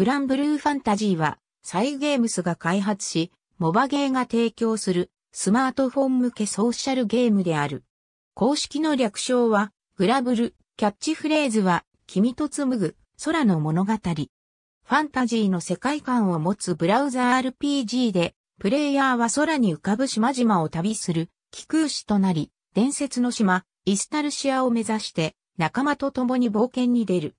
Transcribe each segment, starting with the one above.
グランブルーファンタジーは、サイゲームスが開発し、モバゲーが提供するスマートフォン向けソーシャルゲームである。公式の略称は、グラブル、キャッチフレーズは、君と紡ぐ、空の物語。ファンタジーの世界観を持つブラウザ RPG で、プレイヤーは空に浮かぶ島々を旅する、気空師となり、伝説の島、イスタルシアを目指して、仲間と共に冒険に出る。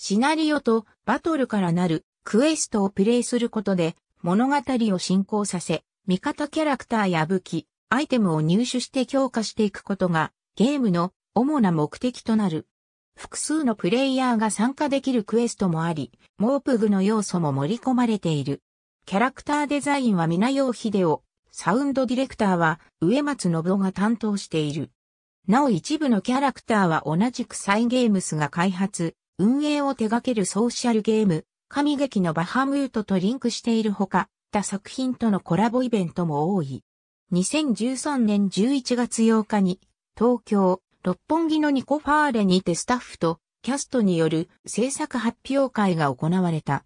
シナリオとバトルからなるクエストをプレイすることで物語を進行させ、味方キャラクターや武器、アイテムを入手して強化していくことがゲームの主な目的となる。複数のプレイヤーが参加できるクエストもあり、モープグの要素も盛り込まれている。キャラクターデザインは皆用秀夫、サウンドディレクターは植松信夫が担当している。なお一部のキャラクターは同じくサイゲームスが開発、運営を手掛けるソーシャルゲーム、神劇のバハムートとリンクしているほか、他作品とのコラボイベントも多い。2013年11月8日に、東京、六本木のニコファーレにてスタッフとキャストによる制作発表会が行われた。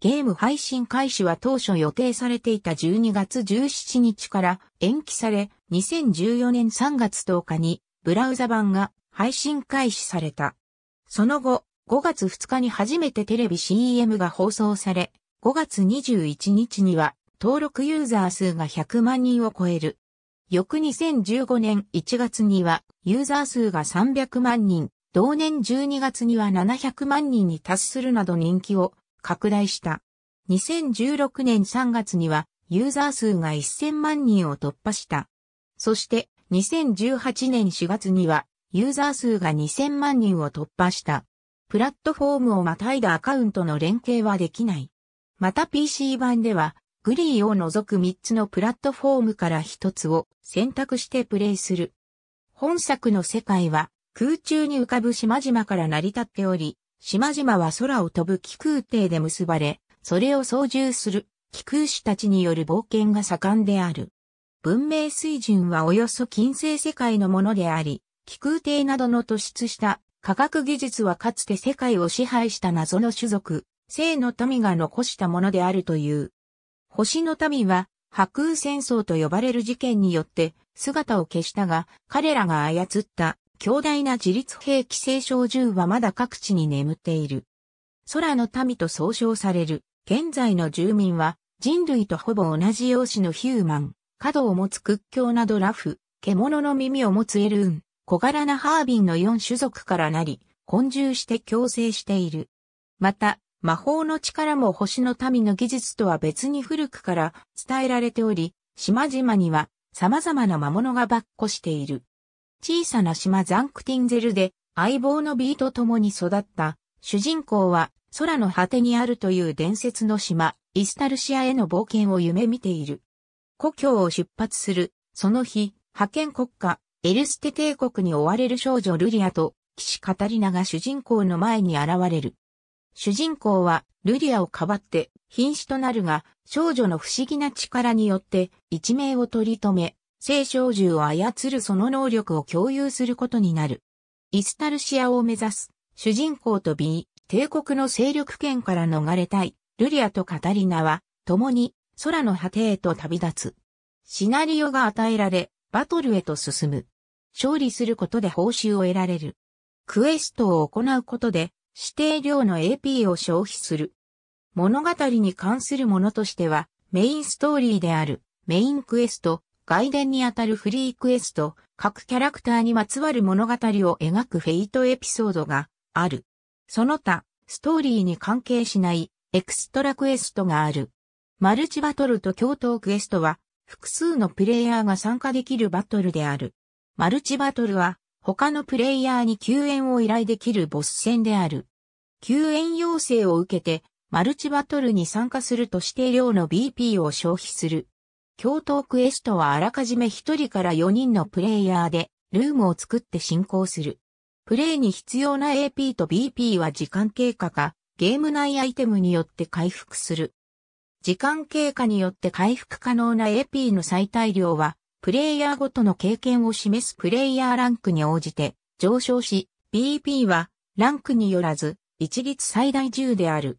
ゲーム配信開始は当初予定されていた12月17日から延期され、2014年3月10日にブラウザ版が配信開始された。その後、5月2日に初めてテレビ CM が放送され、5月21日には登録ユーザー数が100万人を超える。翌2015年1月にはユーザー数が300万人、同年12月には700万人に達するなど人気を拡大した。2016年3月にはユーザー数が1000万人を突破した。そして2018年4月にはユーザー数が2000万人を突破した。プラットフォームをまたいだアカウントの連携はできない。また PC 版では、グリーを除く3つのプラットフォームから1つを選択してプレイする。本作の世界は空中に浮かぶ島々から成り立っており、島々は空を飛ぶ気空艇で結ばれ、それを操縦する気空士たちによる冒険が盛んである。文明水準はおよそ近世世界のものであり、気空艇などの突出した科学技術はかつて世界を支配した謎の種族、生の民が残したものであるという。星の民は、白空戦争と呼ばれる事件によって姿を消したが、彼らが操った強大な自立兵器聖小銃はまだ各地に眠っている。空の民と総称される、現在の住民は、人類とほぼ同じ容姿のヒューマン、角を持つ屈強なドラフ、獣の耳を持つエルーン、小柄なハービンの4種族からなり、混住して共生している。また、魔法の力も星の民の技術とは別に古くから伝えられており、島々には様々な魔物がばっこしている。小さな島ザンクティンゼルで相棒のビーと共に育った主人公は空の果てにあるという伝説の島イスタルシアへの冒険を夢見ている。故郷を出発する、その日、派遣国家エルステ帝国に追われる少女ルリアと、騎士カタリナが主人公の前に現れる。主人公は、ルリアをかばって、瀕死となるが、少女の不思議な力によって、一命を取り留め、聖少女を操るその能力を共有することになる。イスタルシアを目指す、主人公と B、帝国の勢力圏から逃れたい、ルリアとカタリナは、共に、空の果てへと旅立つ。シナリオが与えられ、バトルへと進む。勝利することで報酬を得られる。クエストを行うことで指定量の AP を消費する。物語に関するものとしてはメインストーリーであるメインクエスト、外伝にあたるフリークエスト、各キャラクターにまつわる物語を描くフェイトエピソードがある。その他、ストーリーに関係しないエクストラクエストがある。マルチバトルと共闘クエストは複数のプレイヤーが参加できるバトルである。マルチバトルは、他のプレイヤーに救援を依頼できるボス戦である。救援要請を受けて、マルチバトルに参加すると指定量の BP を消費する。共闘クエストはあらかじめ1人から4人のプレイヤーで、ルームを作って進行する。プレイに必要な AP と BP は時間経過か、ゲーム内アイテムによって回復する。時間経過によって回復可能な AP の最大量は、プレイヤーごとの経験を示すプレイヤーランクに応じて上昇し、BP はランクによらず一律最大10である。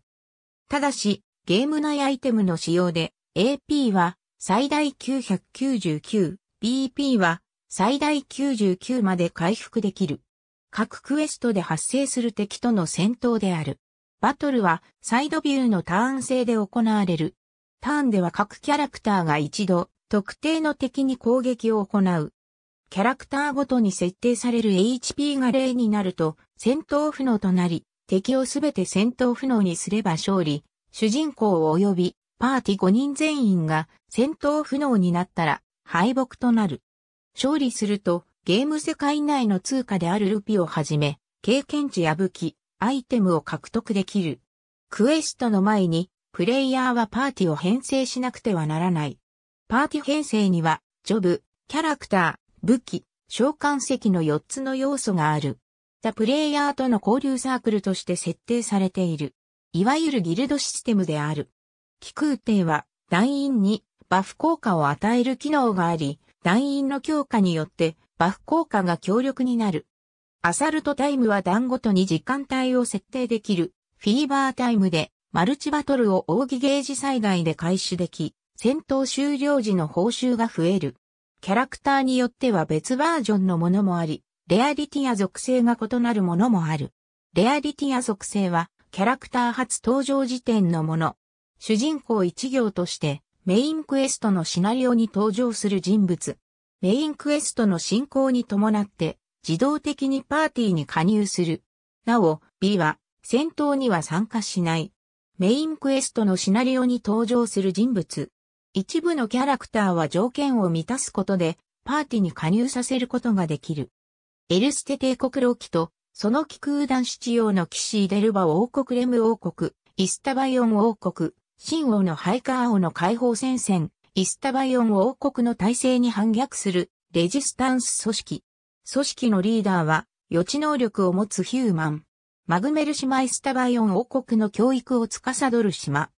ただし、ゲーム内アイテムの使用で AP は最大999、BP は最大99まで回復できる。各クエストで発生する敵との戦闘である。バトルはサイドビューのターン制で行われる。ターンでは各キャラクターが一度、特定の敵に攻撃を行う。キャラクターごとに設定される HP が0になると、戦闘不能となり、敵をすべて戦闘不能にすれば勝利、主人公及びパーティ5人全員が戦闘不能になったら敗北となる。勝利するとゲーム世界内の通貨であるルピをはじめ、経験値や武器、アイテムを獲得できる。クエストの前にプレイヤーはパーティを編成しなくてはならない。パーティ編成には、ジョブ、キャラクター、武器、召喚石の4つの要素がある。他プレイヤーとの交流サークルとして設定されている。いわゆるギルドシステムである。気空艇は、団員にバフ効果を与える機能があり、団員の強化によってバフ効果が強力になる。アサルトタイムは段ごとに時間帯を設定できるフィーバータイムでマルチバトルを扇ゲージ最大で開始でき、戦闘終了時の報酬が増える。キャラクターによっては別バージョンのものもあり、レアリティや属性が異なるものもある。レアリティや属性は、キャラクター初登場時点のもの。主人公一行として、メインクエストのシナリオに登場する人物。メインクエストの進行に伴って、自動的にパーティーに加入する。なお、B は、戦闘には参加しない。メインクエストのシナリオに登場する人物。一部のキャラクターは条件を満たすことで、パーティに加入させることができる。エルステ帝国ロキと、その気空団七王の騎士イデルバ王国レム王国、イスタバイオン王国、新王のハイカー王の解放戦線、イスタバイオン王国の体制に反逆するレジスタンス組織。組織のリーダーは予知能力を持つヒューマン。マグメル島イスタバイオン王国の教育を司る島。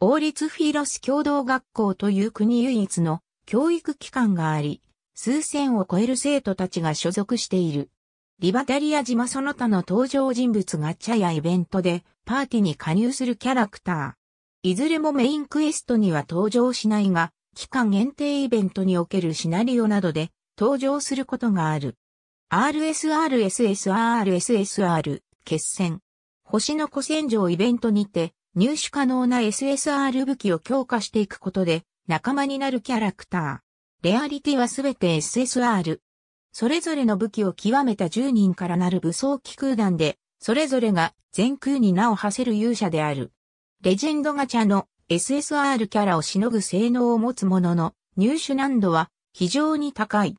王立フィロス共同学校という国唯一の教育機関があり、数千を超える生徒たちが所属している。リバタリア島その他の登場人物が茶やイベントでパーティーに加入するキャラクター。いずれもメインクエストには登場しないが、期間限定イベントにおけるシナリオなどで登場することがある。RSRSSRSSR 決戦。星の古戦場イベントにて、入手可能な SSR 武器を強化していくことで、仲間になるキャラクター。レアリティはすべて SSR。それぞれの武器を極めた10人からなる武装機空団で、それぞれが全空に名を馳せる勇者である。レジェンドガチャの SSR キャラをしのぐ性能を持つものの、入手難度は非常に高い。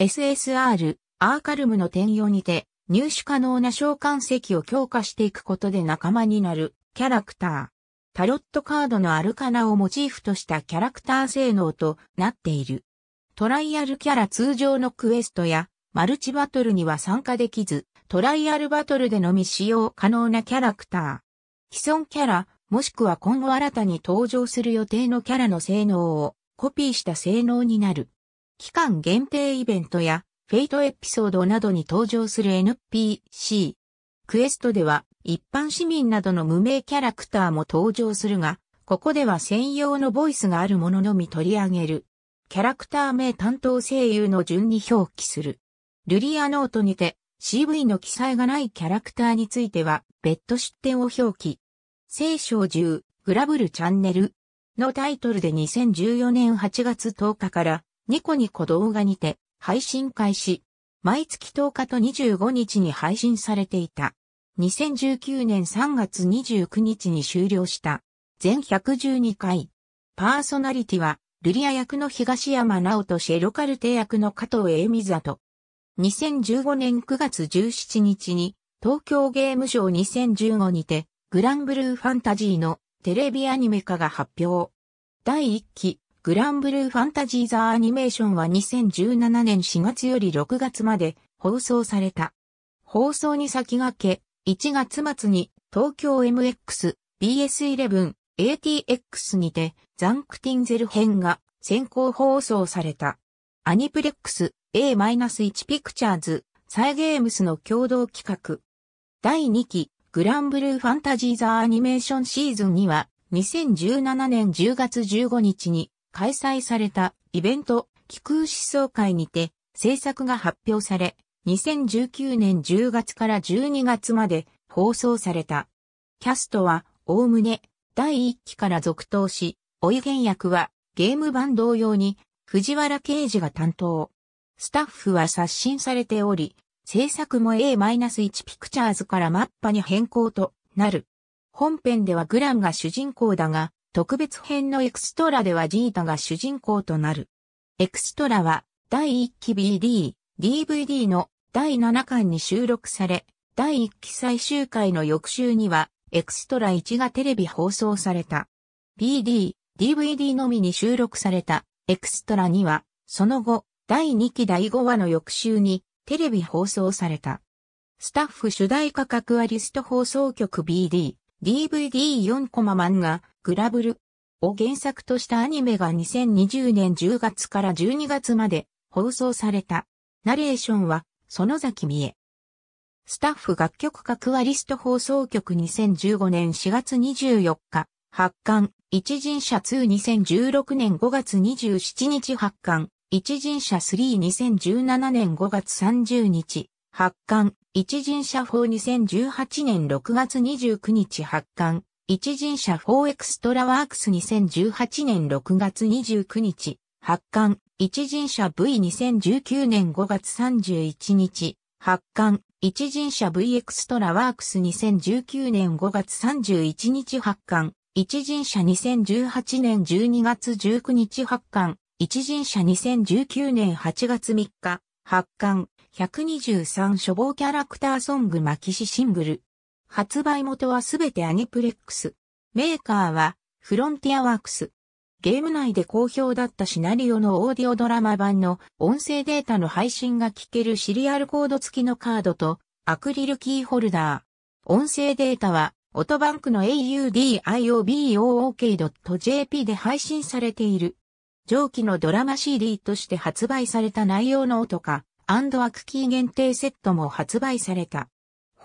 SSR、アーカルムの転用にて、入手可能な召喚石を強化していくことで仲間になるキャラクター。タロットカードのアルカナをモチーフとしたキャラクター性能となっている。トライアルキャラ通常のクエストやマルチバトルには参加できず、トライアルバトルでのみ使用可能なキャラクター。既存キャラ、もしくは今後新たに登場する予定のキャラの性能をコピーした性能になる。期間限定イベントやフェイトエピソードなどに登場する NPC。クエストでは一般市民などの無名キャラクターも登場するが、ここでは専用のボイスがあるもののみ取り上げる。キャラクター名担当声優の順に表記する。ルリアノートにて CV の記載がないキャラクターについては別途出典を表記。聖書10グラブルチャンネルのタイトルで2014年8月10日からニコニコ動画にて配信開始。毎月10日と25日に配信されていた。2019年3月29日に終了した。全112回。パーソナリティは、ルリア役の東山直人シェロカルテ役の加藤栄美里。2015年9月17日に、東京ゲームショー2015にて、グランブルーファンタジーのテレビアニメ化が発表。第1期、グランブルーファンタジーザアニメーションは2017年4月より6月まで放送された。放送に先駆け、1月末に東京 MX、BS11、ATX にてザンクティンゼル編が先行放送された。アニプレックス A-1 ピクチャーズサイゲームスの共同企画。第2期グランブルーファンタジーザアニメーションシーズンには2017年10月15日に開催されたイベント、気空思想会にて制作が発表され、2019年10月から12月まで放送された。キャストは、おおむね、第1期から続投し、お湯原ん役は、ゲーム版同様に、藤原刑事が担当。スタッフは刷新されており、制作も A-1 ピクチャーズからマッパに変更となる。本編ではグランが主人公だが、特別編のエクストラではジータが主人公となる。エクストラは第1期 BD、DVD の第7巻に収録され、第1期最終回の翌週にはエクストラ1がテレビ放送された。BD、DVD のみに収録されたエクストラ2は、その後、第2期第5話の翌週にテレビ放送された。スタッフ主題歌格アリスト放送局 BD、DVD4 コマ漫画、グラブルを原作としたアニメが2020年10月から12月まで放送された。ナレーションは、園崎美恵。スタッフ楽曲家クリスト放送局2015年4月24日、発刊、一人者22016年5月27日発刊、一人者32017年5月30日、発刊、一人者42018年6月29日発刊、一人者4エクストラワークス2018年6月29日、発刊、一人者 V2019 年5月31日、発刊、一人者 V エクストラワークス2019年5月31日発刊、一人者2018年12月19日発刊、一人者2019年8月3日、発刊、123処方キャラクターソングマキシシングル、発売元はすべてアニプレックス。メーカーは、フロンティアワークス。ゲーム内で好評だったシナリオのオーディオドラマ版の音声データの配信が聞けるシリアルコード付きのカードとアクリルキーホルダー。音声データはオトバンクの a u d i o b o o k j p で配信されている。上記のドラマ CD として発売された内容の音か、アクキー限定セットも発売された。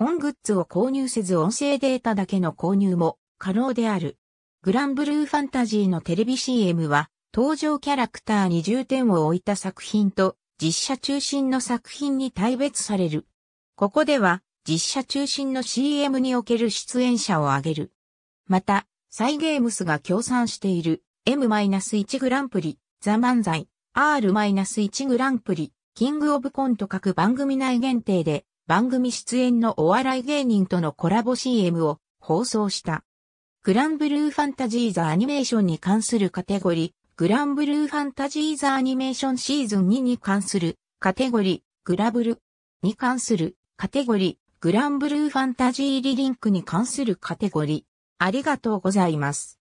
本グッズを購入せず音声データだけの購入も可能である。グランブルーファンタジーのテレビ CM は、登場キャラクターに重点を置いた作品と、実写中心の作品に大別される。ここでは、実写中心の CM における出演者を挙げる。また、サイゲームスが協賛している M-1 グランプリ、ザ・漫才、R-1 グランプリ、キングオブコント各番組内限定で番組出演のお笑い芸人とのコラボ CM を放送した。グランブルーファンタジーザアニメーションに関するカテゴリー、グランブルーファンタジーザアニメーションシーズン2に関するカテゴリー、グラブルに関するカテゴリー、グランブルーファンタジーリリンクに関するカテゴリー。ありがとうございます。